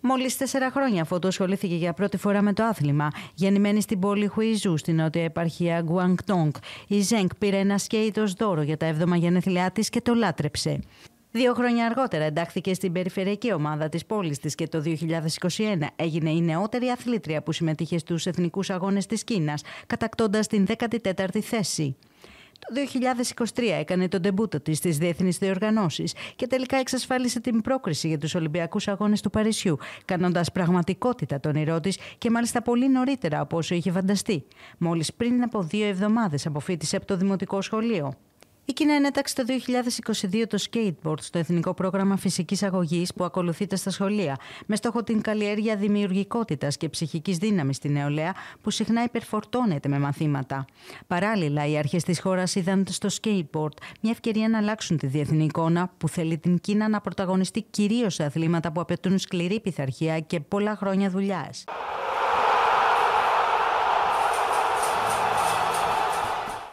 Μόλις τέσσερα χρόνια αφού ασχολήθηκε για πρώτη φορά με το άθλημα, γεννημένη στην πόλη Χουιζού, στην νότια επαρχία Γκουανκτόνγκ, η Ζέγκ πήρε ένα σκέιτο δώρο για τα έβδομα γενέθλιά της και το λάτρεψε. Δύο χρόνια αργότερα εντάχθηκε στην περιφερειακή ομάδα της Πόλης της και το 2021 έγινε η νεότερη αθλήτρια που συμμετείχε στους Εθνικούς Αγώνες της Κίνας, κατακτώντας την 14η θέση. Το 2023 έκανε τον τεμπούτο της στις διεθνείς διοργανώσεις και τελικά εξασφάλισε την πρόκριση για τους Ολυμπιακούς Αγώνες του Παρισιού, κανοντά πραγματικότητα τον ηρώ της και μάλιστα πολύ νωρίτερα από όσο είχε φανταστεί. Μόλις πριν από δύο εβδομάδες αποφύτησε από το Δημοτικό Σχολείο. Η Κίνα ενέταξε το 2022 το skateboard στο Εθνικό Πρόγραμμα Φυσικής Αγωγής που ακολουθείται στα σχολεία, με στόχο την καλλιέργεια δημιουργικότητας και ψυχικής δύναμης στη νεολαία, που συχνά υπερφορτώνεται με μαθήματα. Παράλληλα, οι αρχές της χώρας είδαν στο skateboard μια ευκαιρία να αλλάξουν τη διεθνή εικόνα που θέλει την Κίνα να πρωταγωνιστεί κυρίως σε αθλήματα που απαιτούν σκληρή πειθαρχία και πολλά χρόνια δουλειάς.